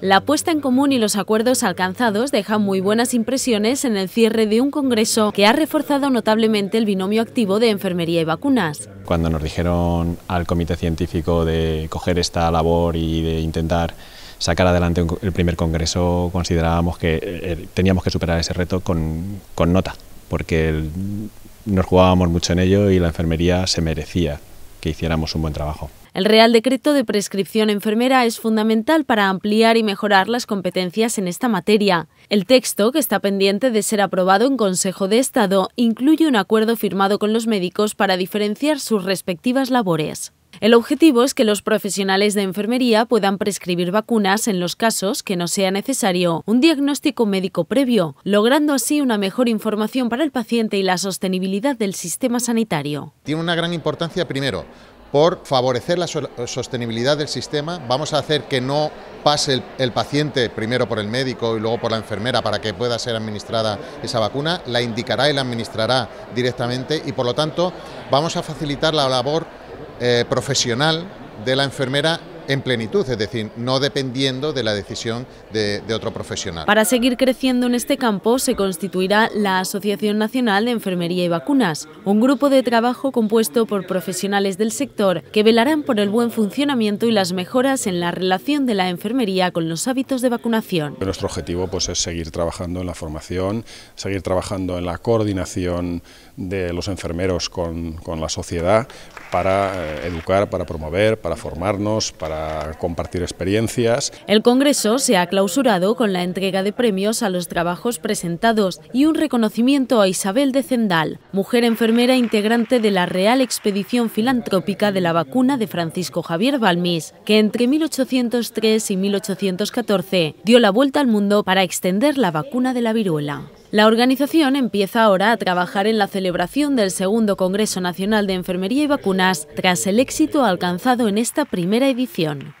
La puesta en común y los acuerdos alcanzados dejan muy buenas impresiones en el cierre de un congreso que ha reforzado notablemente el binomio activo de enfermería y vacunas. Cuando nos dijeron al comité científico de coger esta labor y de intentar sacar adelante el primer congreso, considerábamos que eh, eh, teníamos que superar ese reto con, con nota, porque nos jugábamos mucho en ello y la enfermería se merecía que hiciéramos un buen trabajo. El Real Decreto de Prescripción Enfermera es fundamental para ampliar y mejorar las competencias en esta materia. El texto, que está pendiente de ser aprobado en Consejo de Estado, incluye un acuerdo firmado con los médicos para diferenciar sus respectivas labores. El objetivo es que los profesionales de enfermería puedan prescribir vacunas en los casos que no sea necesario un diagnóstico médico previo, logrando así una mejor información para el paciente y la sostenibilidad del sistema sanitario. Tiene una gran importancia, primero, por favorecer la sostenibilidad del sistema. Vamos a hacer que no pase el, paciente primero por el médico y luego por la enfermera para que pueda ser administrada esa vacuna. La indicará y la administrará directamente y por lo tanto vamos a facilitar la labor eh, profesional de la enfermera en plenitud, es decir, no dependiendo de la decisión de, otro profesional. Para seguir creciendo en este campo se constituirá la Asociación Nacional de Enfermería y Vacunas, un grupo de trabajo compuesto por profesionales del sector que velarán por el buen funcionamiento y las mejoras en la relación de la enfermería con los hábitos de vacunación. Nuestro objetivo pues, es seguir trabajando en la formación, seguir trabajando en la coordinación de los enfermeros con, la sociedad para eh, educar, para promover, para formarnos, para compartir experiencias. El Congreso se ha clausurado con la entrega de premios a los trabajos presentados y un reconocimiento a Isabel de Zendal, mujer enfermera integrante de la Real Expedición Filantrópica de la Vacuna de Francisco Javier Balmis, que entre 1803 y 1814 dio la vuelta al mundo para extender la vacuna de la viruela. La organización empieza ahora a trabajar en la celebración del segundo Congreso Nacional de Enfermería y Vacunas tras el éxito alcanzado en esta primera edición.